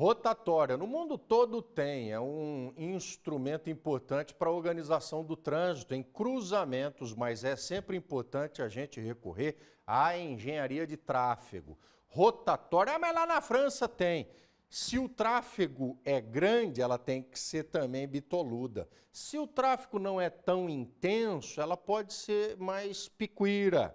Rotatória. No mundo todo tem, é um instrumento importante para a organização do trânsito em cruzamentos, mas é sempre importante a gente recorrer à engenharia de tráfego. Rotatória, ah, mas lá na França tem. Se o tráfego é grande, ela tem que ser também bitoluda. Se o tráfego não é tão intenso, ela pode ser mais picuíra.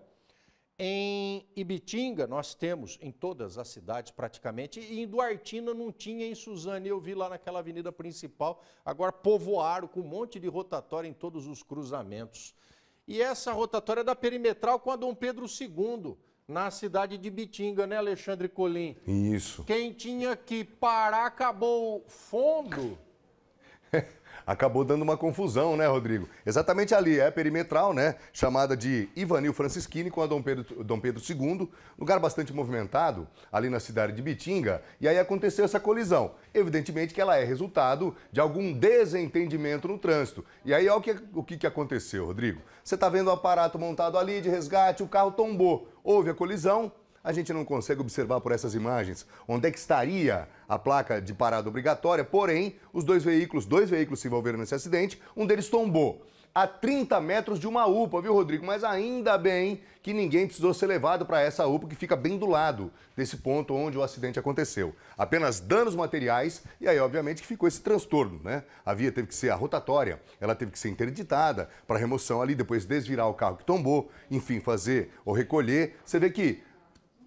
Em Ibitinga, nós temos em todas as cidades praticamente, e em Duartina não tinha, em Suzane eu vi lá naquela avenida principal, agora povoaram com um monte de rotatória em todos os cruzamentos. E essa rotatória é da perimetral com a Dom Pedro II, na cidade de Bitinga, né, Alexandre Colim? Isso. Quem tinha que parar acabou fundo. acabou dando uma confusão, né, Rodrigo? Exatamente ali, é perimetral, né? Chamada de Ivanil Francischini com a Dom Pedro, Dom Pedro II, lugar bastante movimentado, ali na cidade de Bitinga, e aí aconteceu essa colisão. Evidentemente que ela é resultado de algum desentendimento no trânsito. E aí, olha o que, o que, que aconteceu, Rodrigo. Você está vendo o aparato montado ali de resgate, o carro tombou. Houve a colisão, a gente não consegue observar por essas imagens onde é que estaria a placa de parada obrigatória, porém, os dois veículos, dois veículos se envolveram nesse acidente, um deles tombou a 30 metros de uma UPA, viu, Rodrigo? Mas ainda bem que ninguém precisou ser levado para essa UPA que fica bem do lado desse ponto onde o acidente aconteceu. Apenas danos materiais e aí, obviamente, que ficou esse transtorno, né? A via teve que ser a rotatória, ela teve que ser interditada para remoção ali, depois desvirar o carro que tombou, enfim, fazer ou recolher. Você vê que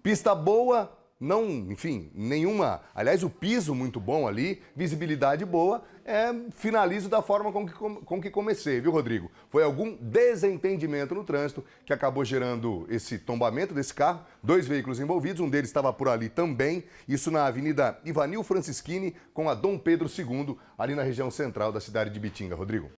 Pista boa, não, enfim, nenhuma. Aliás, o piso muito bom ali, visibilidade boa, é, finalizo da forma com que, com que comecei, viu, Rodrigo? Foi algum desentendimento no trânsito que acabou gerando esse tombamento desse carro. Dois veículos envolvidos, um deles estava por ali também. Isso na Avenida Ivanil Francischini com a Dom Pedro II, ali na região central da cidade de Bitinga, Rodrigo.